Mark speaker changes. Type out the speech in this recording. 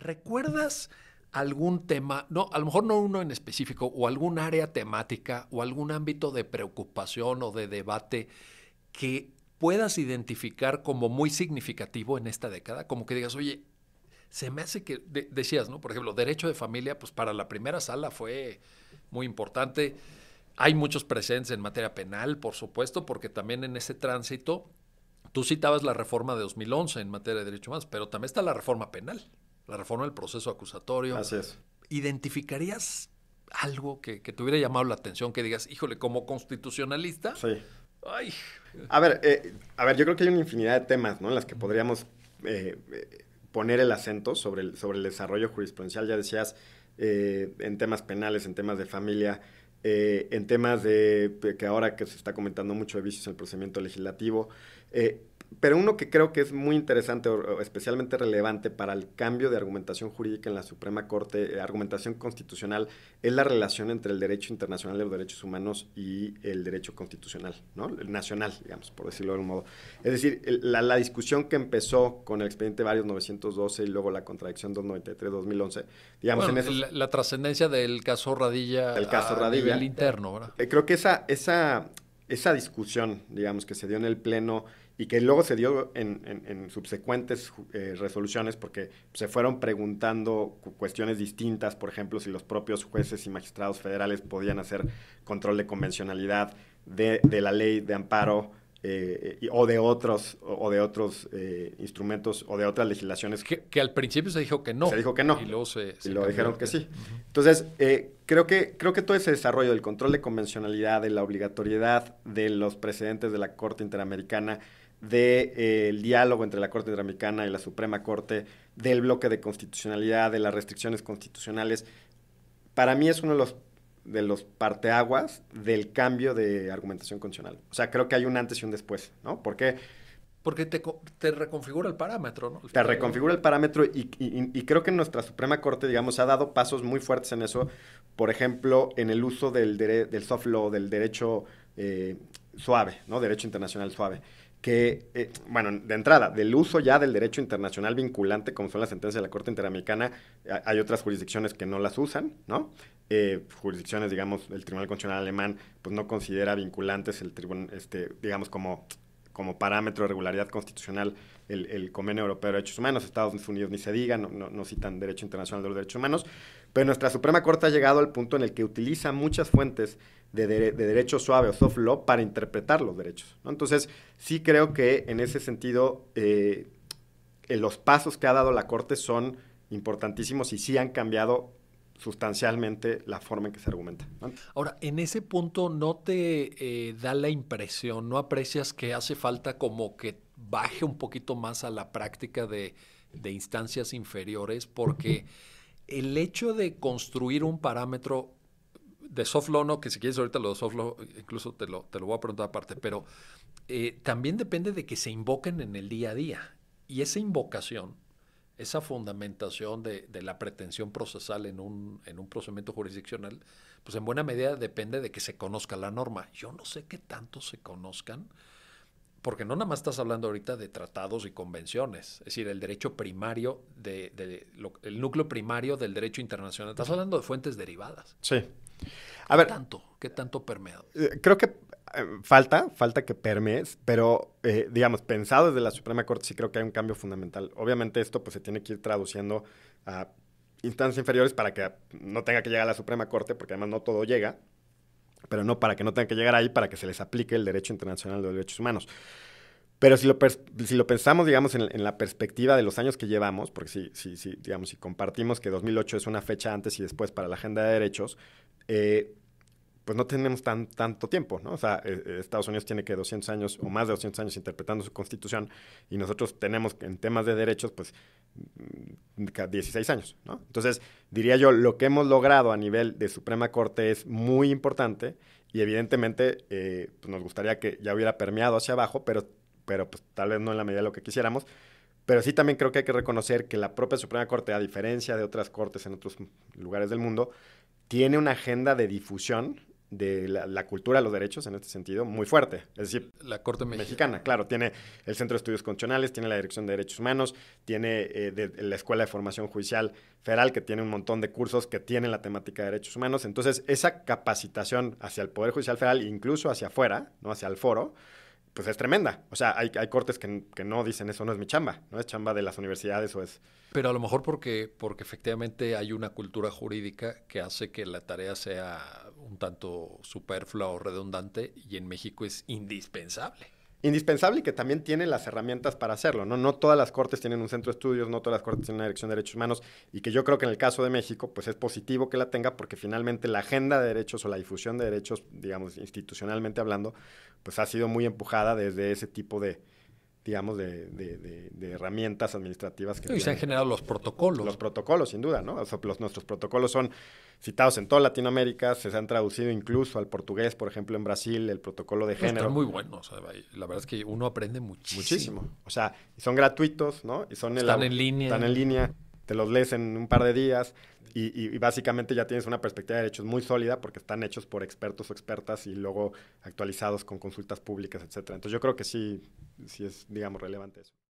Speaker 1: ¿recuerdas algún tema, no, a lo mejor no uno en específico, o algún área temática o algún ámbito de preocupación o de debate que puedas identificar como muy significativo en esta década, como que digas, oye, se me hace que, decías, ¿no? Por ejemplo, derecho de familia, pues para la primera sala fue muy importante. Hay muchos presentes en materia penal, por supuesto, porque también en ese tránsito, tú citabas la reforma de 2011 en materia de derechos humanos, pero también está la reforma penal la reforma del proceso acusatorio. Así es. ¿Identificarías algo que, que, te hubiera llamado la atención, que digas, híjole, como constitucionalista? Sí. Ay. A ver, eh,
Speaker 2: a ver, yo creo que hay una infinidad de temas, ¿no? En las que podríamos eh, eh, poner el acento sobre el, sobre el desarrollo jurisprudencial, ya decías, en temas penales, en temas de familia, en temas de que ahora que se está comentando mucho de vicios en el procedimiento legislativo. Eh, pero uno que creo que es muy interesante o, especialmente relevante para el cambio de argumentación jurídica en la Suprema Corte, eh, argumentación constitucional, es la relación entre el derecho internacional de los derechos humanos y el derecho constitucional, ¿no? El nacional, digamos, por decirlo de algún modo. Es decir, la, discusión que empezó con el expediente varios 912 y luego la contradicción 293-2011, digamos, en
Speaker 1: La, trascendencia del caso Radilla el caso Radilla, interno, ¿verdad?
Speaker 2: Eh, creo que esa, esa, esa discusión, digamos, que se dio en el Pleno y que luego se dio en, subsecuentes eh, resoluciones porque se fueron preguntando cuestiones distintas, por ejemplo, si los propios jueces y magistrados federales podían hacer control de convencionalidad de, la ley de amparo. Eh, o de otros, o de otros eh, instrumentos o de otras legislaciones. Que, al principio se dijo que no. Se dijo que no. Y luego se, se y lo dijeron que sí. Entonces, creo, que, creo que todo ese desarrollo del control de convencionalidad, de la obligatoriedad de los precedentes de la Corte Interamericana, del de, eh, diálogo entre la Corte Interamericana y la Suprema Corte, del bloque de constitucionalidad, de las restricciones constitucionales. Para mí es uno de los, de los parteaguas del cambio de argumentación constitucional. O sea, creo que hay un antes y un después, ¿no? Porque...
Speaker 1: Porque te, te reconfigura el parámetro, ¿no? Te reconfigura
Speaker 2: el parámetro y, creo que nuestra Suprema Corte, digamos, ha dado pasos muy fuertes en eso. Por ejemplo, en el uso del, del soft law, del derecho eh, suave, ¿no? Derecho internacional suave que, eh, bueno, de entrada, del uso ya del derecho internacional vinculante, como son las sentencias de la Corte Interamericana, hay otras jurisdicciones que no las usan, ¿no? Eh, jurisdicciones, digamos, el Tribunal Constitucional Alemán, pues no considera vinculantes el tribunal, este, digamos, como como parámetro de regularidad constitucional el, Convenio Europeo de Derechos Humanos, Estados Unidos ni se diga, no, citan Derecho Internacional de los Derechos Humanos, pero nuestra Suprema Corte ha llegado al punto en el que utiliza muchas fuentes de, de, derecho suave o soft law para interpretar los derechos. ¿no? Entonces, sí creo que en ese sentido eh, los pasos que ha dado la Corte son importantísimos y sí han cambiado sustancialmente la forma en que se argumenta.
Speaker 1: Ahora, en ese punto no te eh, da la impresión, no aprecias que hace falta como que baje un poquito más a la práctica de, de instancias inferiores, porque el hecho de construir un parámetro de soft law, no, que si quieres ahorita lo de soft law, incluso te lo, te lo voy a preguntar aparte, pero eh, también depende de que se invoquen en el día a día. Y esa invocación esa fundamentación de, de la pretensión procesal en un, en un, procedimiento jurisdiccional, pues en buena medida depende de que se conozca la norma. Yo no sé qué tanto se conozcan, porque no nada más estás hablando ahorita de tratados y convenciones, es decir, el derecho primario, de, el núcleo primario del derecho internacional. Estás hablando de fuentes derivadas.
Speaker 2: Sí. A ¿Qué tanto,
Speaker 1: ¿Qué tanto permeado?
Speaker 2: Eh, creo que eh, falta, falta que permés pero eh, digamos, pensado desde la Suprema Corte sí creo que hay un cambio fundamental. Obviamente esto pues se tiene que ir traduciendo a instancias inferiores para que no tenga que llegar a la Suprema Corte, porque además no todo llega, pero no para que no tenga que llegar ahí, para que se les aplique el derecho internacional de los derechos humanos. Pero si lo, si lo pensamos, digamos, en, la perspectiva de los años que llevamos, porque sí sí si, digamos, si compartimos que 2008 es una fecha antes y después para la agenda de derechos, eh, pues no tenemos tan, tanto tiempo, ¿no? O sea, eh, eh, Estados Unidos tiene que 200 años o más de 200 años interpretando su constitución y nosotros tenemos en temas de derechos, pues, 16 mm, mm, años, ¿no? Entonces, diría yo, lo que hemos logrado a nivel de Suprema Corte es muy importante y evidentemente eh, pues, nos gustaría que ya hubiera permeado hacia abajo, pero, pero pues, tal vez no en la medida de lo que quisiéramos. Pero sí también creo que hay que reconocer que la propia Suprema Corte, a diferencia de otras cortes en otros lugares del mundo, tiene una agenda de difusión de la, cultura cultura, los derechos en este sentido, muy fuerte. Es decir,
Speaker 1: la Corte Mexicana,
Speaker 2: claro, tiene el Centro de Estudios Constitucionales, tiene la Dirección de Derechos Humanos, tiene eh, la Escuela de Formación Judicial Federal, que tiene un montón de cursos que tienen la temática de derechos humanos. Entonces, esa capacitación hacia el Poder Judicial Federal, incluso hacia afuera, ¿no? hacia el foro, pues es tremenda. O sea, hay,
Speaker 1: hay cortes que, que, no dicen eso no es mi chamba, no es chamba de las universidades o es... Pero a lo mejor porque, porque efectivamente hay una cultura jurídica que hace que la tarea sea un tanto superflua o redundante y en México es indispensable.
Speaker 2: Indispensable y que también tiene las herramientas para hacerlo, ¿no? No todas las cortes tienen un centro de estudios, no todas las cortes tienen una dirección de derechos humanos y que yo creo que en el caso de México, pues es positivo que la tenga porque finalmente la agenda de derechos o la difusión de derechos, digamos, institucionalmente hablando, pues ha sido muy empujada desde ese tipo de, digamos, de, herramientas administrativas. Que y se han generado los protocolos. Los protocolos, sin duda, ¿no? O sea, los, nuestros protocolos son citados en toda Latinoamérica, se han traducido incluso al portugués, por ejemplo, en Brasil, el protocolo de género. Están muy buenos, la verdad
Speaker 1: es que uno aprende
Speaker 2: muchísimo. Muchísimo, o sea, son gratuitos, ¿no? Y son están en línea. Están en línea, te los lees en un par de días. Y, básicamente ya tienes una perspectiva de derechos muy sólida porque están hechos por expertos o expertas y luego actualizados con consultas públicas, etcétera. Entonces yo creo que sí, sí es, digamos, relevante eso.